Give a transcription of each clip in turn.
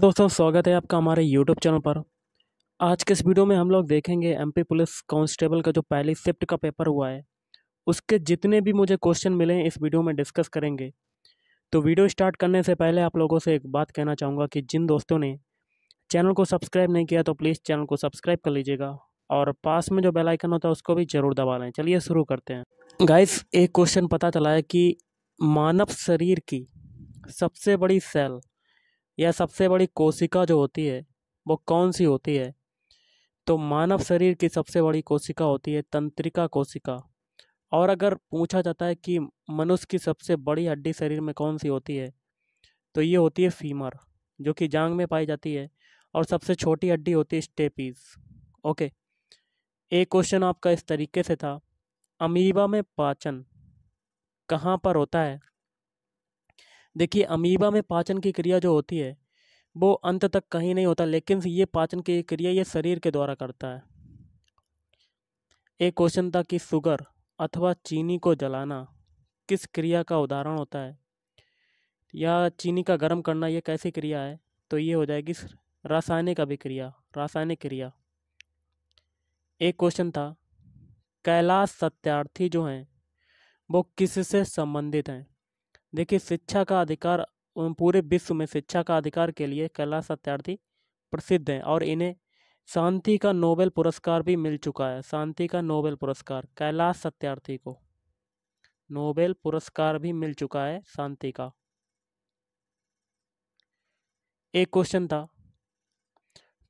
दोस्तों स्वागत है आपका हमारे यूट्यूब चैनल पर आज के इस वीडियो में हम लोग देखेंगे पी पुलिस कांस्टेबल का जो पहली शिफ्ट का पेपर हुआ है उसके जितने भी मुझे क्वेश्चन मिले हैं इस वीडियो में डिस्कस करेंगे तो वीडियो स्टार्ट करने से पहले आप लोगों से एक बात कहना चाहूँगा कि जिन दोस्तों ने चैनल को सब्सक्राइब नहीं किया तो प्लीज़ चैनल को सब्सक्राइब कर लीजिएगा और पास में जो बेलाइकन होता है उसको भी ज़रूर दबा लें चलिए शुरू करते हैं गाइस एक क्वेश्चन पता चला है कि मानव शरीर की सबसे बड़ी सेल या सबसे बड़ी कोशिका जो होती है वो कौन सी होती है तो मानव शरीर की सबसे बड़ी कोशिका होती है तंत्रिका कोशिका और अगर पूछा जाता है कि मनुष्य की सबसे बड़ी हड्डी शरीर में कौन सी होती है तो ये होती है फीमर जो कि जांग में पाई जाती है और सबसे छोटी हड्डी होती है स्टेपीज ओके एक क्वेश्चन आपका इस तरीके से था अमीबा में पाचन कहाँ पर होता है देखिए अमीबा में पाचन की क्रिया जो होती है वो अंत तक कहीं नहीं होता लेकिन ये पाचन की क्रिया ये शरीर के द्वारा करता है एक क्वेश्चन था कि शुगर अथवा चीनी को जलाना किस क्रिया का उदाहरण होता है या चीनी का गर्म करना ये कैसी क्रिया है तो ये हो जाएगी रासायनिक अभिक्रिया रासायनिक क्रिया एक क्वेश्चन था कैलाश सत्यार्थी जो हैं वो किस से संबंधित हैं देखिए शिक्षा का अधिकार पूरे विश्व में शिक्षा का अधिकार के लिए कैलाश सत्यार्थी प्रसिद्ध हैं और इन्हें शांति का नोबेल पुरस्कार भी मिल चुका है शांति का नोबेल पुरस्कार कैलाश सत्यार्थी को नोबेल पुरस्कार भी मिल चुका है शांति का एक क्वेश्चन था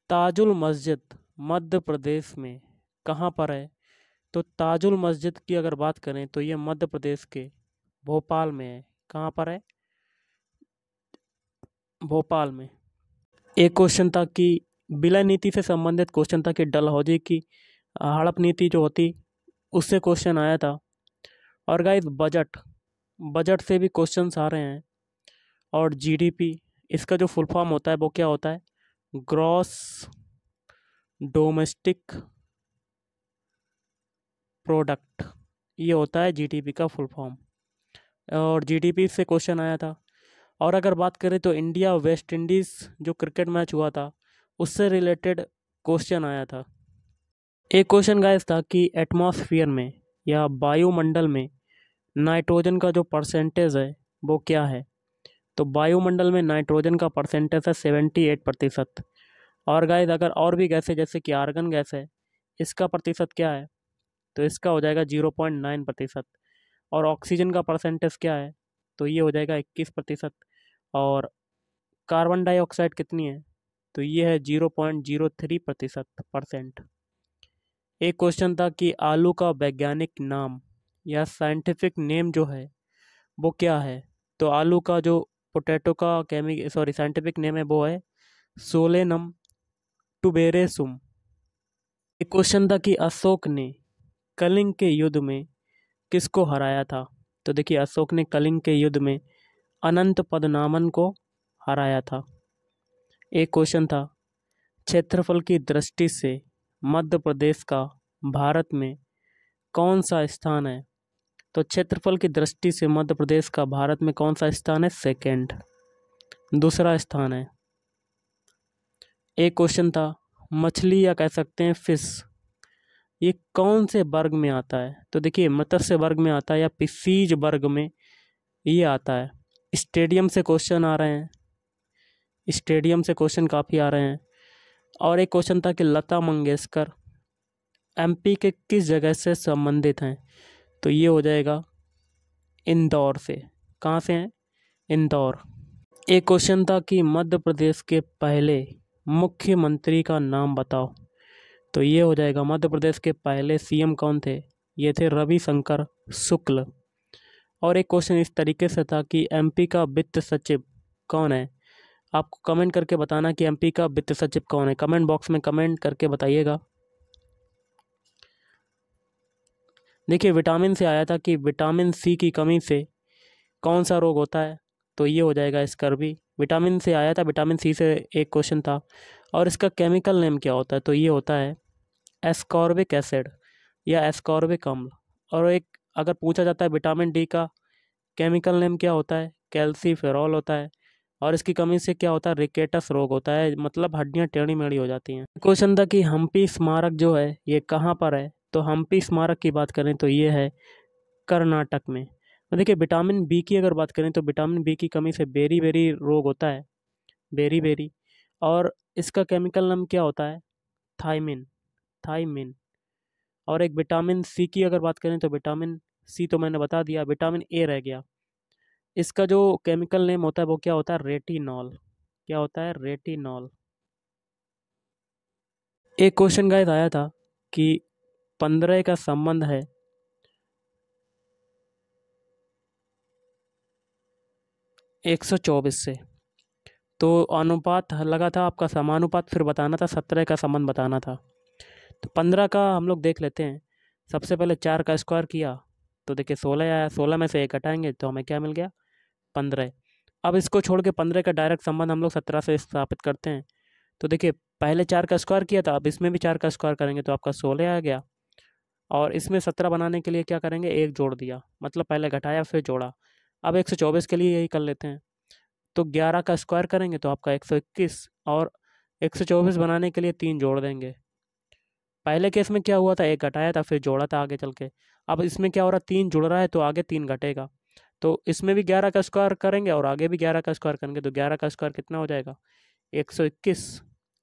ताजुल मस्जिद मध्य प्रदेश में कहाँ पर है तो ताजुल मस्जिद की अगर बात करें तो ये मध्य प्रदेश के भोपाल में है कहाँ पर है भोपाल में एक क्वेश्चन था कि विलय नीति से संबंधित क्वेश्चन था कि डलहौजी की हड़प नीति जो होती उससे क्वेश्चन आया था और गाइस बजट बजट से भी क्वेश्चन आ रहे हैं और जीडीपी इसका जो फुल फॉर्म होता है वो क्या होता है ग्रॉस डोमेस्टिक प्रोडक्ट ये होता है जीडीपी का फुल फॉर्म और जीडीपी से क्वेश्चन आया था और अगर बात करें तो इंडिया वेस्ट इंडीज़ जो क्रिकेट मैच हुआ था उससे रिलेटेड क्वेश्चन आया था एक क्वेश्चन गाइस था कि एटमॉस्फेयर में या वायुमंडल में नाइट्रोजन का जो परसेंटेज है वो क्या है तो वायुमंडल में नाइट्रोजन का परसेंटेज है सेवेंटी एट प्रतिशत और गाइस अगर और भी गैस है जैसे कि आर्गन गैस है इसका प्रतिशत क्या है तो इसका हो जाएगा जीरो पॉइंट नाइन प्रतिशत और ऑक्सीजन का परसेंटेज क्या है तो ये हो जाएगा इक्कीस प्रतिशत और कार्बन डाइऑक्साइड कितनी है तो ये है जीरो पॉइंट जीरो थ्री प्रतिशत परसेंट एक क्वेश्चन था कि आलू का वैज्ञानिक नाम या साइंटिफिक नेम जो है वो क्या है तो आलू का जो पोटैटो का केमिक सॉरी साइंटिफिक नेम है वो है सोलेनम टुबेरेसुम एक क्वेश्चन था कि अशोक ने कलिंग के युद्ध में किसको हराया था तो देखिए अशोक ने कलिंग के युद्ध में अनंत पदनामन को हराया था एक क्वेश्चन था क्षेत्रफल की दृष्टि से मध्य प्रदेश का भारत में कौन सा स्थान है तो क्षेत्रफल की दृष्टि से मध्य प्रदेश का भारत में कौन सा स्थान है सेकंड दूसरा स्थान है एक क्वेश्चन था मछली या कह सकते हैं फिश ये कौन से वर्ग में आता है तो देखिए मत्स्य वर्ग में आता है या पिसीज वर्ग में ये आता है स्टेडियम से क्वेश्चन आ रहे हैं स्टेडियम से क्वेश्चन काफ़ी आ रहे हैं और एक क्वेश्चन था कि लता मंगेशकर एमपी के किस जगह से संबंधित हैं तो ये हो जाएगा इंदौर से कहाँ से हैं इंदौर एक क्वेश्चन था कि मध्य प्रदेश के पहले मुख्यमंत्री का नाम बताओ तो ये हो जाएगा मध्य प्रदेश के पहले सीएम कौन थे ये थे रवि शंकर शुक्ल और एक क्वेश्चन इस तरीके से था कि एमपी का वित्त सचिव कौन है आपको कमेंट करके बताना कि एमपी का वित्त सचिव कौन है कमेंट बॉक्स में कमेंट करके बताइएगा देखिए विटामिन से आया था कि विटामिन सी की कमी से कौन सा रोग होता है तो ये हो जाएगा स्कर्वी विटामिन से आया था विटामिन सी से एक क्वेश्चन था और इसका केमिकल नेम क्या होता है तो ये होता है एस्कॉर्बिक एसिड या एस्कॉर्बिक अम्ल और एक अगर पूछा जाता है विटामिन डी का केमिकल नेम क्या होता है कैल्सीफेरॉल होता है और इसकी कमी से क्या होता है रिकेटस रोग होता है मतलब हड्डियाँ टेढ़ी मेढ़ी हो जाती हैं क्वेश्चन था कि हम्पी स्मारक जो है ये कहाँ पर है तो हम्पी स्मारक की बात करें तो ये है कर्नाटक में तो देखिए विटामिन बी की अगर बात करें तो विटामिन बी की कमी से बेरी बेरी रोग होता है बेरी बेरी और इसका केमिकल नाम क्या होता है थाइमिन थाइमिन और एक विटामिन सी की अगर बात करें तो विटामिन सी तो मैंने बता दिया विटामिन ए रह गया इसका जो केमिकल नेम होता है वो क्या होता है रेटिनॉल क्या होता है रेटिनॉल एक क्वेश्चन गायद आया था कि पंद्रह का संबंध है एक सौ चौबीस से तो अनुपात लगा था आपका समानुपात फिर बताना था सत्रह का संबंध बताना था तो पंद्रह का हम लोग देख लेते हैं सबसे पहले चार का स्क्वायर किया तो देखिए सोलह आया सोलह में से एक हटाएंगे तो हमें क्या मिल गया पंद्रह अब इसको छोड़ के पंद्रह का डायरेक्ट संबंध हम लोग सत्रह से स्थापित करते हैं तो देखिए पहले चार का स्क्वायर किया था अब इसमें भी चार का स्क्वायर करेंगे तो आपका सोलह आ गया और इसमें सत्रह बनाने के लिए क्या करेंगे एक जोड़ दिया मतलब पहले घटाया फिर जोड़ा अब एक सौ चौबीस के लिए यही कर लेते हैं तो ग्यारह का स्क्वायर करेंगे तो आपका एक सौ इक्कीस और एक सौ चौबीस बनाने के लिए तीन जोड़ देंगे पहले केस में क्या हुआ था एक घटाया था फिर जोड़ा था आगे चल के अब इसमें क्या हो रहा तीन जुड़ रहा है तो आगे तीन घटेगा तो इसमें भी ग्यारह का स्क्वायर करेंगे और आगे भी ग्यारह का स्क्वायर करेंगे तो ग्यारह का स्क्वायर कितना हो जाएगा एक सौ इक्कीस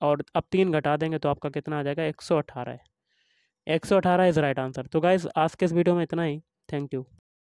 और अब तीन घटा देंगे तो आपका कितना आ जाएगा एक सौ अठारह एक सौ अठारह इज़ राइट आंसर तो गाइज आज के इस वीडियो में इतना ही थैंक यू